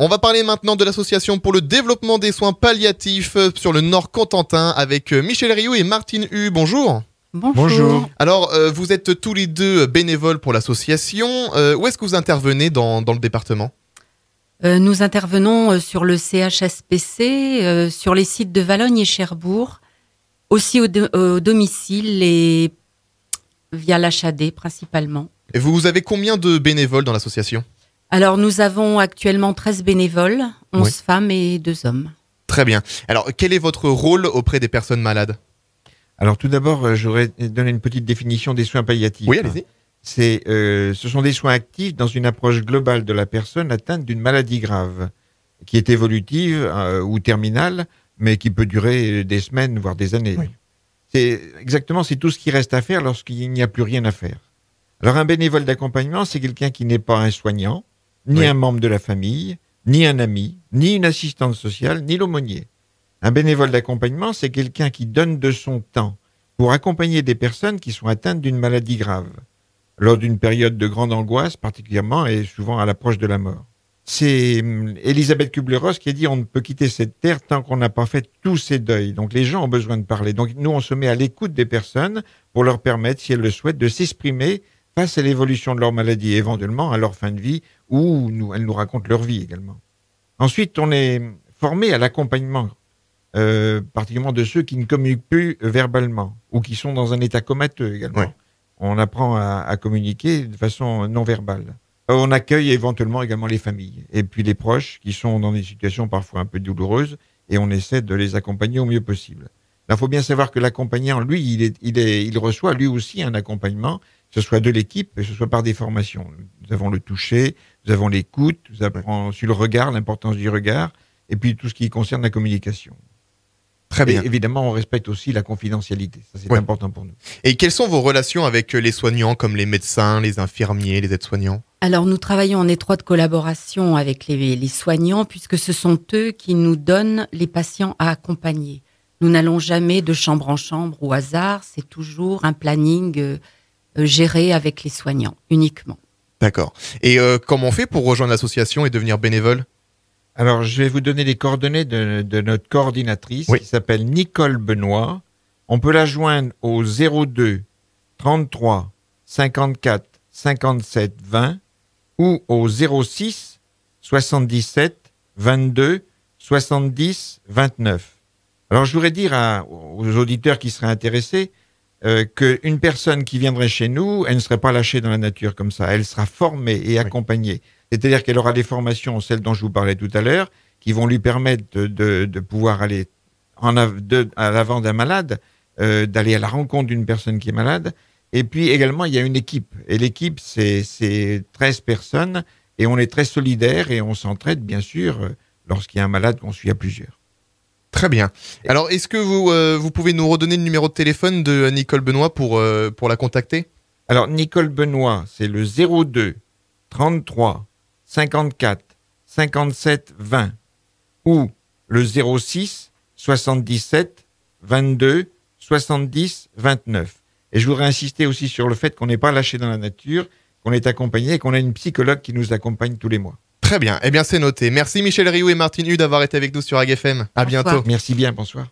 On va parler maintenant de l'association pour le développement des soins palliatifs euh, sur le Nord Contentin avec euh, Michel Rioux et Martine Hu. Bonjour. Bonjour. Alors, euh, vous êtes tous les deux bénévoles pour l'association. où est-ce que vous intervenez dans, le département Nous intervenons sur le CHSPC, sur les sites de Valogne et Cherbourg, aussi au, domicile et via l'HAD principalement. Et vous avez combien de bénévoles dans l'association alors, nous avons actuellement 13 bénévoles, 11 femmes et 2 hommes. Très bien. Alors, quel est votre rôle auprès des personnes malades Alors, tout d'abord, euh, j'aurais donné une petite définition des soins palliatifs. Oui, allez-y. C'est, euh, ce sont des soins actifs dans une approche globale de la personne atteinte d'une maladie grave, qui est évolutive euh, ou terminale, mais qui peut durer des semaines, voire des années. C'est exactement, c'est tout ce qui reste à faire lorsqu'il n'y a plus rien à faire. Alors un bénévole d'accompagnement, c'est quelqu'un qui n'est pas un soignant, ni un membre de la famille, ni un ami, ni une assistante sociale, ni l'aumônier. Un bénévole d'accompagnement, c'est quelqu'un qui donne de son temps pour accompagner des personnes qui sont atteintes d'une maladie grave, lors d'une période de grande angoisse particulièrement et souvent à l'approche de la mort. C'est hum, Elisabeth Kubler-Ross qui a dit on ne peut quitter cette terre tant qu'on n'a pas fait tous ses deuils. Donc les gens ont besoin de parler. Donc nous, on se met à l'écoute des personnes pour leur permettre, si elles le souhaitent, de s'exprimer face à l'évolution de leur maladie éventuellement à leur fin de vie, où nous, elles nous racontent leur vie également. Ensuite, on est formé à l'accompagnement, euh, particulièrement de ceux qui ne communiquent plus verbalement ou qui sont dans un état comateux également. On apprend à, communiquer de façon non verbale. Euh, on accueille éventuellement également les familles et puis les proches qui sont dans des situations parfois un peu douloureuses et on essaie de les accompagner au mieux possible. Il faut bien savoir que l'accompagnant, lui, il reçoit lui aussi un accompagnement que ce soit de l'équipe, que ce soit par des formations. Nous avons le toucher, nous avons l'écoute, nous avons sur le regard, l'importance du regard, et puis tout ce qui concerne la communication. Très bien. évidemment, on respecte aussi la confidentialité. c'est important pour nous. Et quelles sont vos relations avec euh, les soignants, comme les médecins, les infirmiers, les aides-soignants Alors, nous travaillons en étroite collaboration avec les, soignants, puisque ce sont eux qui nous donnent les patients à accompagner. Nous n'allons jamais de chambre en chambre au hasard. C'est toujours un planning. Euh, euh, gérer avec les soignants uniquement. D'accord. Et euh, comment on fait pour rejoindre l'association et devenir bénévole Alors, je vais vous donner les coordonnées de, notre coordinatrice qui s'appelle Nicole Benoît. On peut la joindre au 02 33 54 57 20 ou au 06 77 22 70 29. Alors, je voudrais dire aux auditeurs qui seraient intéressés, euh, qu'une personne qui viendrait chez nous, elle ne serait pas lâchée dans la nature comme ça. Elle sera formée et accompagnée. C'est-à-dire qu'elle aura des formations, celles dont je vous parlais tout à l'heure, qui vont lui permettre de, pouvoir aller à l'avant d'un malade, euh, d'aller à la rencontre d'une personne qui est malade. Et puis également, il y a une équipe. Et l'équipe, c'est 13 personnes et on est très solidaires et on s'entraide, bien sûr, euh, lorsqu'il y a un malade qu'on suit à plusieurs. Très bien. Alors, est-ce que vous, euh, vous pouvez nous redonner le numéro de téléphone de euh, Nicole Benoît pour, euh, pour la contacter Alors, Nicole Benoît, c'est le 02 33 54 57 20 ou le 06 77 22 70 29. Et je voudrais insister aussi sur le fait qu'on n'est pas lâché dans la nature, qu'on est accompagné et qu'on a une psychologue qui nous accompagne tous les mois. Très bien. Eh bien, c'est noté. Merci Michel Rioux et Martine Hu d'avoir été avec nous sur AGFM. À bientôt. Merci bien. Bonsoir.